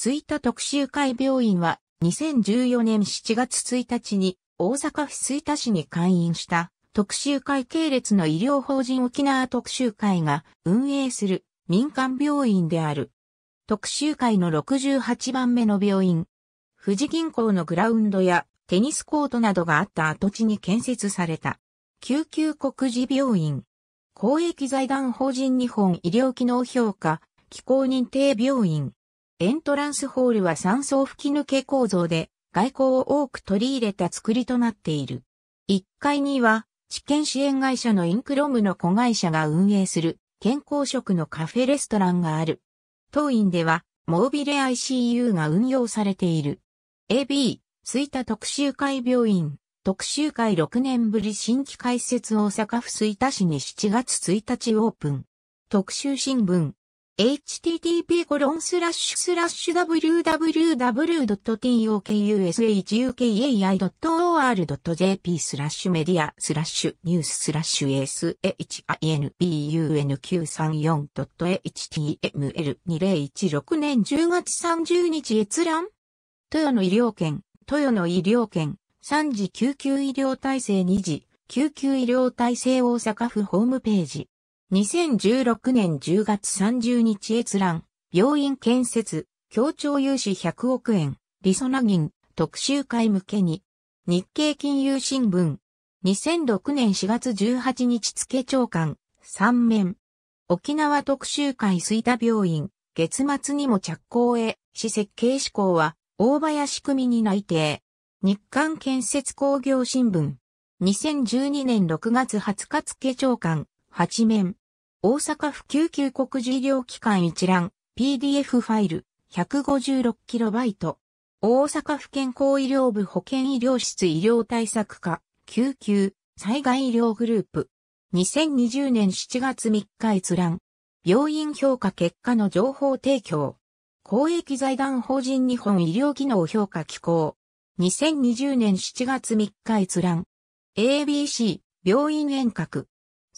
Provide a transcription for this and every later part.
吹田特集会病院は2014年7月1日に大阪府吹田市に開院した特集会系列の医療法人沖縄特集会が運営する民間病院である。特集会の68番目の病院。富士銀行のグラウンドやテニスコートなどがあった跡地に建設された。救急国事病院。公益財団法人日本医療機能評価、機構認定病院。エントランスホールは3層吹き抜け構造で、外交を多く取り入れた作りとなっている。1階には、知見支援会社のインクロムの子会社が運営する健康食のカフェレストランがある。当院では、モービレ ICU が運用されている。AB、吹田特集会病院、特集会6年ぶり新規開設大阪府吹田市に7月1日オープン。特集新聞、h t t p w w w t o k u s h u k a i o r j p スラッシュメディアスラッシュニューススラッシュ shinbun934.html2016 年10月30日閲覧豊野医療圏、豊野医療圏、3次救急医療体制2次、救急医療体制大阪府ホームページ。2016年10月30日閲覧、病院建設、協調融資100億円、リソナ銀、特集会向けに、日経金融新聞、2006年4月18日付長官、3面、沖縄特集会水田病院、月末にも着工へ、施設計志向は、大林組に内定。日刊建設工業新聞。2012年6月20日付長官、8面。大阪府救急国事医療機関一覧、PDF ファイル、156KB。大阪府健康医療部保健医療室医療対策課、救急、災害医療グループ。2020年7月3日閲覧。病院評価結果の情報提供。公益財団法人日本医療技能評価機構。2020年7月3日閲覧。ABC、病院遠隔、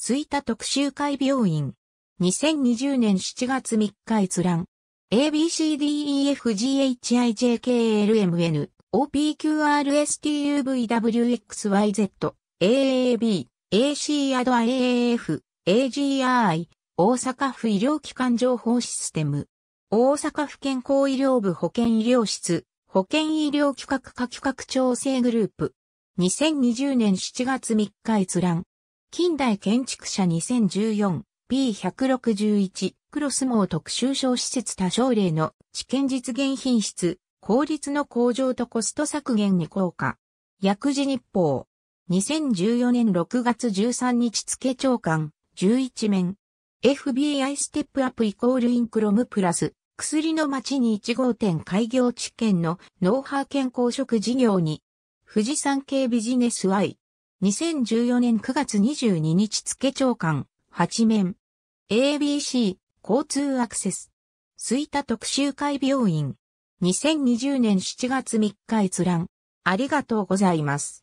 吹田特集会病院。2020年7月3日閲覧。ABCDEFGHIJKLMN OPQRSTUVWXYZ AAB AC アド AAF AGI 大阪府医療機関情報システム大阪府健康医療部保健医療室保健医療企画科企画調整グループ2020年7月3日閲覧近代建築者 2014P161 クロスー特集小施設多少例の知見実現品質、効率の向上とコスト削減に効果。薬事日報。2014年6月13日付長官、11面。FBI ステップアップイコールインクロムプラス、薬の町に1号店開業知見のノウハウ健康食事業に、富士山系ビジネス Y、2014年9月22日付長官、8面。ABC、交通アクセス。吹田特集会病院。2020年7月3日閲覧。ありがとうございます。